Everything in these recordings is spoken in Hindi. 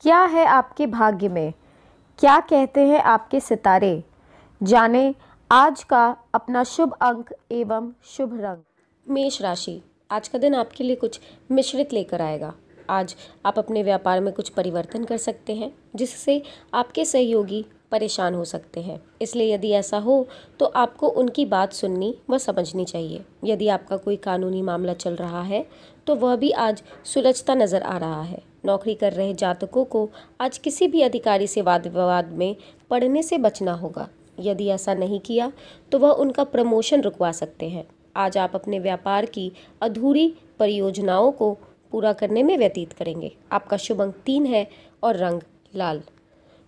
क्या है आपके भाग्य में क्या कहते हैं आपके सितारे जाने आज का अपना शुभ अंक एवं शुभ रंग मेष राशि आज का दिन आपके लिए कुछ मिश्रित लेकर आएगा आज आप अपने व्यापार में कुछ परिवर्तन कर सकते हैं जिससे आपके सहयोगी परेशान हो सकते हैं इसलिए यदि ऐसा हो तो आपको उनकी बात सुननी व समझनी चाहिए यदि आपका कोई कानूनी मामला चल रहा है तो वह भी आज सुलझता नज़र आ रहा है नौकरी कर रहे जातकों को आज किसी भी अधिकारी से वाद विवाद में पढ़ने से बचना होगा यदि ऐसा नहीं किया तो वह उनका प्रमोशन रुकवा सकते हैं आज आप अपने व्यापार की अधूरी परियोजनाओं को पूरा करने में व्यतीत करेंगे आपका शुभ अंक तीन है और रंग लाल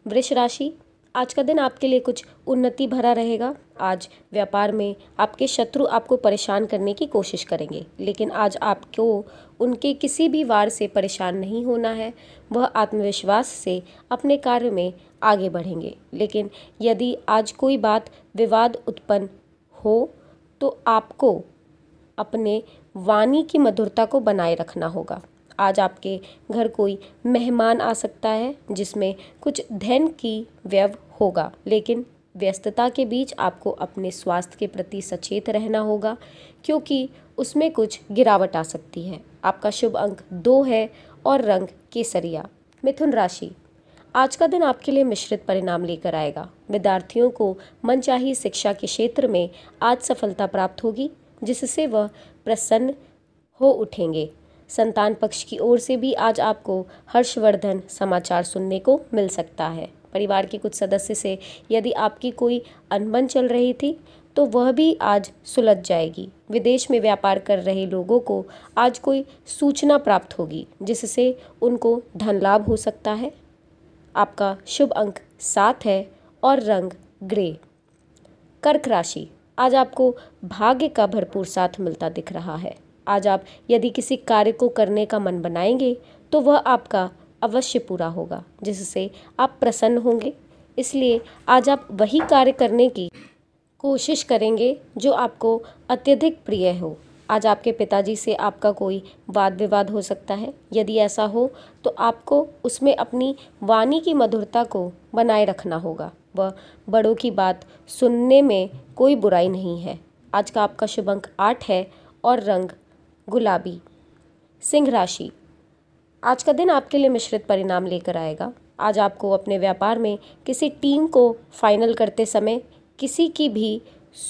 वृष राशि आज का दिन आपके लिए कुछ उन्नति भरा रहेगा आज व्यापार में आपके शत्रु आपको परेशान करने की कोशिश करेंगे लेकिन आज आपको उनके किसी भी वार से परेशान नहीं होना है वह आत्मविश्वास से अपने कार्य में आगे बढ़ेंगे लेकिन यदि आज कोई बात विवाद उत्पन्न हो तो आपको अपने वाणी की मधुरता को बनाए रखना होगा आज आपके घर कोई मेहमान आ सकता है जिसमें कुछ धन की व्यव होगा लेकिन व्यस्तता के बीच आपको अपने स्वास्थ्य के प्रति सचेत रहना होगा क्योंकि उसमें कुछ गिरावट आ सकती है आपका शुभ अंक दो है और रंग केसरिया मिथुन राशि आज का दिन आपके लिए मिश्रित परिणाम लेकर आएगा विद्यार्थियों को मनचाही शिक्षा के क्षेत्र में आज सफलता प्राप्त होगी जिससे वह प्रसन्न हो उठेंगे संतान पक्ष की ओर से भी आज आपको हर्षवर्धन समाचार सुनने को मिल सकता है परिवार के कुछ सदस्य से यदि आपकी कोई अनबन चल रही थी तो वह भी आज सुलझ जाएगी विदेश में व्यापार कर रहे लोगों को आज कोई सूचना प्राप्त होगी जिससे उनको धन लाभ हो सकता है आपका शुभ अंक सात है और रंग ग्रे कर्क राशि आज आपको भाग्य का भरपूर साथ मिलता दिख रहा है आज आप यदि किसी कार्य को करने का मन बनाएंगे तो वह आपका अवश्य पूरा होगा जिससे आप प्रसन्न होंगे इसलिए आज आप वही कार्य करने की कोशिश करेंगे जो आपको अत्यधिक प्रिय हो आज आपके पिताजी से आपका कोई वाद विवाद हो सकता है यदि ऐसा हो तो आपको उसमें अपनी वाणी की मधुरता को बनाए रखना होगा वह बड़ों की बात सुनने में कोई बुराई नहीं है आज का आपका शुभ अंक आठ है और रंग गुलाबी सिंह राशि आज का दिन आपके लिए मिश्रित परिणाम लेकर आएगा आज आपको अपने व्यापार में किसी टीम को फाइनल करते समय किसी की भी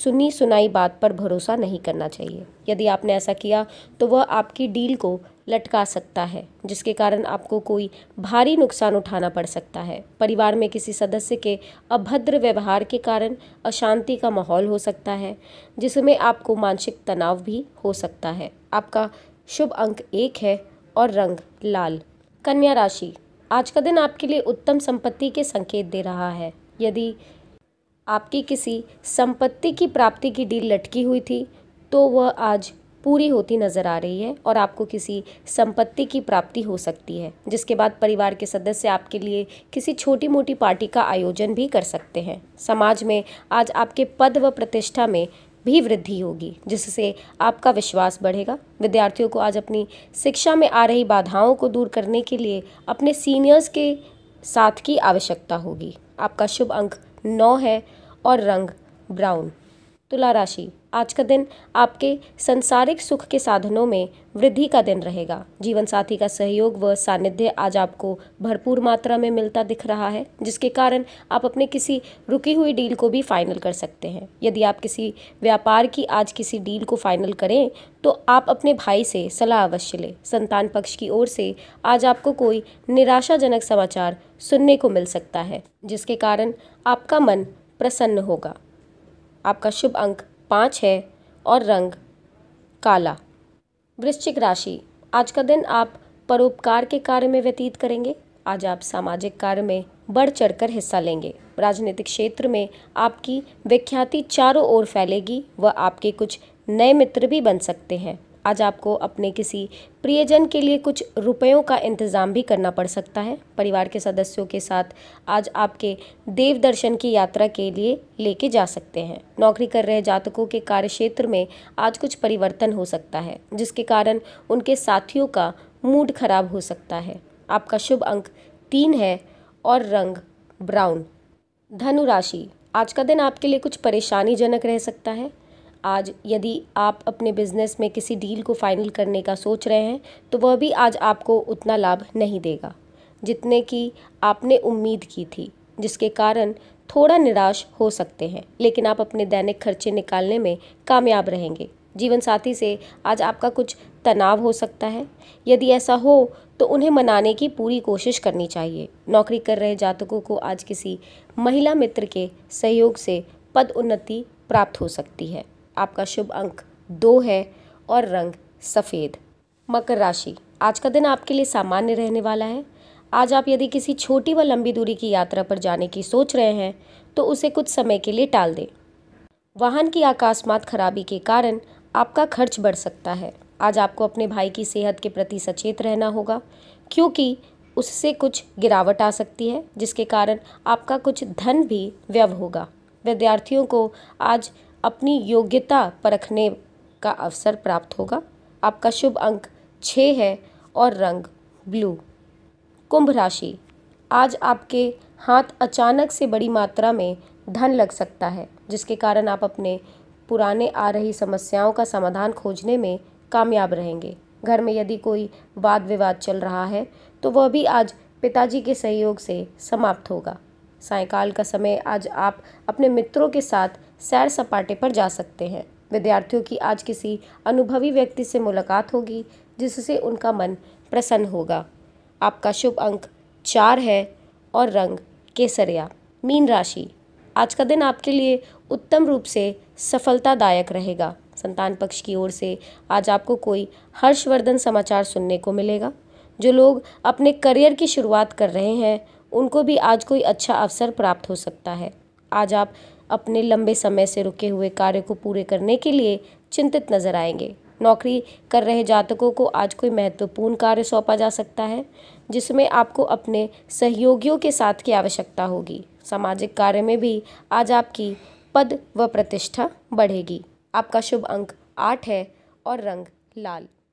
सुनी सुनाई बात पर भरोसा नहीं करना चाहिए यदि आपने ऐसा किया तो वह आपकी डील को लटका सकता है जिसके कारण आपको कोई भारी नुकसान उठाना पड़ सकता है परिवार में किसी सदस्य के अभद्र व्यवहार के कारण अशांति का माहौल हो सकता है जिसमें आपको मानसिक तनाव भी हो सकता है आपका शुभ अंक एक है और रंग लाल कन्या राशि आज का दिन आपके लिए उत्तम संपत्ति के संकेत दे रहा है यदि आपकी किसी संपत्ति की प्राप्ति की डील लटकी हुई थी तो वह आज पूरी होती नज़र आ रही है और आपको किसी संपत्ति की प्राप्ति हो सकती है जिसके बाद परिवार के सदस्य आपके लिए किसी छोटी मोटी पार्टी का आयोजन भी कर सकते हैं समाज में आज आपके पद व प्रतिष्ठा में भी वृद्धि होगी जिससे आपका विश्वास बढ़ेगा विद्यार्थियों को आज अपनी शिक्षा में आ रही बाधाओं को दूर करने के लिए अपने सीनियर्स के साथ की आवश्यकता होगी आपका शुभ अंक नौ है और रंग ब्राउन तुला राशि आज का दिन आपके संसारिक सुख के साधनों में वृद्धि का दिन रहेगा जीवन साथी का सहयोग व सानिध्य आज आपको भरपूर मात्रा में मिलता दिख रहा है जिसके कारण आप अपने किसी रुकी हुई डील को भी फाइनल कर सकते हैं यदि आप किसी व्यापार की आज किसी डील को फाइनल करें तो आप अपने भाई से सलाह अवश्य लें संतान पक्ष की ओर से आज आपको कोई निराशाजनक समाचार सुनने को मिल सकता है जिसके कारण आपका मन प्रसन्न होगा आपका शुभ अंक पाँच है और रंग काला वृश्चिक राशि आज का दिन आप परोपकार के कार्य में व्यतीत करेंगे आज आप सामाजिक कार्य में बढ़ चढ़कर हिस्सा लेंगे राजनीतिक क्षेत्र में आपकी विख्याति चारों ओर फैलेगी व आपके कुछ नए मित्र भी बन सकते हैं आज आपको अपने किसी प्रियजन के लिए कुछ रुपयों का इंतज़ाम भी करना पड़ सकता है परिवार के सदस्यों के साथ आज आपके देव दर्शन की यात्रा के लिए लेके जा सकते हैं नौकरी कर रहे जातकों के कार्य क्षेत्र में आज कुछ परिवर्तन हो सकता है जिसके कारण उनके साथियों का मूड खराब हो सकता है आपका शुभ अंक तीन है और रंग ब्राउन धनुराशि आज का दिन आपके लिए कुछ परेशानीजनक रह सकता है आज यदि आप अपने बिज़नेस में किसी डील को फ़ाइनल करने का सोच रहे हैं तो वह भी आज आपको उतना लाभ नहीं देगा जितने की आपने उम्मीद की थी जिसके कारण थोड़ा निराश हो सकते हैं लेकिन आप अपने दैनिक खर्चे निकालने में कामयाब रहेंगे जीवन साथी से आज आपका कुछ तनाव हो सकता है यदि ऐसा हो तो उन्हें मनाने की पूरी कोशिश करनी चाहिए नौकरी कर रहे जातकों को आज किसी महिला मित्र के सहयोग से पद उन्नति प्राप्त हो सकती है आपका शुभ अंक दो है और रंग सफ़ेद मकर राशि आज का दिन आपके लिए सामान्य रहने वाला है आज आप यदि किसी छोटी व लंबी दूरी की यात्रा पर जाने की सोच रहे हैं तो उसे कुछ समय के लिए टाल दें वाहन की आकाशमात खराबी के कारण आपका खर्च बढ़ सकता है आज आपको अपने भाई की सेहत के प्रति सचेत रहना होगा क्योंकि उससे कुछ गिरावट आ सकती है जिसके कारण आपका कुछ धन भी व्यव होगा विद्यार्थियों को आज अपनी योग्यता परखने का अवसर प्राप्त होगा आपका शुभ अंक छः है और रंग ब्लू कुंभ राशि आज आपके हाथ अचानक से बड़ी मात्रा में धन लग सकता है जिसके कारण आप अपने पुराने आ रही समस्याओं का समाधान खोजने में कामयाब रहेंगे घर में यदि कोई वाद विवाद चल रहा है तो वह भी आज पिताजी के सहयोग से समाप्त होगा सायकाल का समय आज आप अपने मित्रों के साथ सैर सपाटे पर जा सकते हैं विद्यार्थियों की आज किसी अनुभवी व्यक्ति से मुलाकात होगी जिससे उनका मन प्रसन्न होगा आपका शुभ अंक चार है और रंग केसरिया मीन राशि आज का दिन आपके लिए उत्तम रूप से सफलतादायक रहेगा संतान पक्ष की ओर से आज आपको कोई हर्षवर्धन समाचार सुनने को मिलेगा जो लोग अपने करियर की शुरुआत कर रहे हैं उनको भी आज कोई अच्छा अवसर प्राप्त हो सकता है आज आप अपने लंबे समय से रुके हुए कार्य को पूरे करने के लिए चिंतित नजर आएंगे नौकरी कर रहे जातकों को आज कोई महत्वपूर्ण कार्य सौंपा जा सकता है जिसमें आपको अपने सहयोगियों के साथ की आवश्यकता होगी सामाजिक कार्य में भी आज आपकी पद व प्रतिष्ठा बढ़ेगी आपका शुभ अंक आठ है और रंग लाल